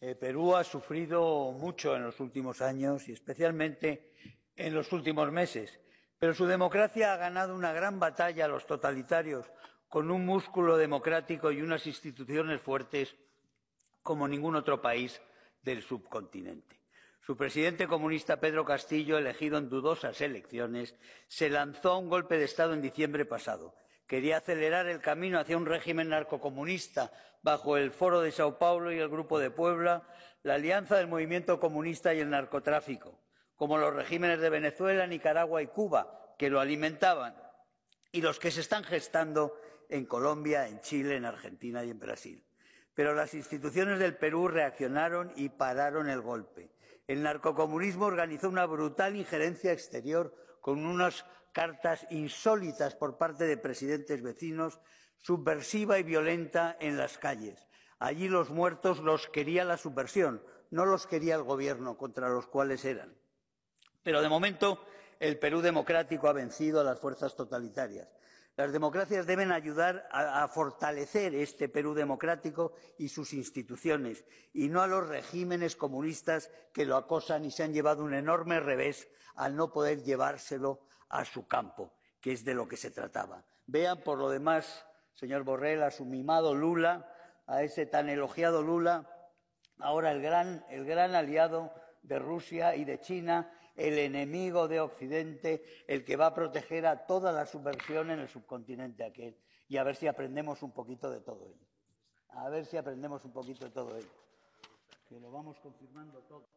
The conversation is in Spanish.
Eh, Perú ha sufrido mucho en los últimos años y especialmente en los últimos meses, pero su democracia ha ganado una gran batalla a los totalitarios con un músculo democrático y unas instituciones fuertes como ningún otro país del subcontinente. Su presidente comunista Pedro Castillo, elegido en dudosas elecciones, se lanzó a un golpe de Estado en diciembre pasado quería acelerar el camino hacia un régimen narcocomunista bajo el Foro de Sao Paulo y el Grupo de Puebla, la alianza del movimiento comunista y el narcotráfico, como los regímenes de Venezuela, Nicaragua y Cuba, que lo alimentaban, y los que se están gestando en Colombia, en Chile, en Argentina y en Brasil. Pero las instituciones del Perú reaccionaron y pararon el golpe. El narcocomunismo organizó una brutal injerencia exterior con unas cartas insólitas por parte de presidentes vecinos, subversiva y violenta en las calles. Allí los muertos los quería la subversión, no los quería el gobierno contra los cuales eran. Pero de momento el Perú democrático ha vencido a las fuerzas totalitarias. Las democracias deben ayudar a, fortalecer este Perú democrático y sus instituciones, y no a los regímenes comunistas que lo acosan y se han llevado un enorme revés al no poder llevárselo a su campo, que es de lo que se trataba. Vean, por lo demás, señor Borrell, a su mimado Lula, a ese tan elogiado Lula, ahora el gran aliado de Rusia y de China, el enemigo de Occidente, el que va a proteger a toda la subversión en el subcontinente aquel. Y a ver si aprendemos un poquito de todo ello. A ver si aprendemos un poquito de todo ello. Que lo vamos confirmando todo.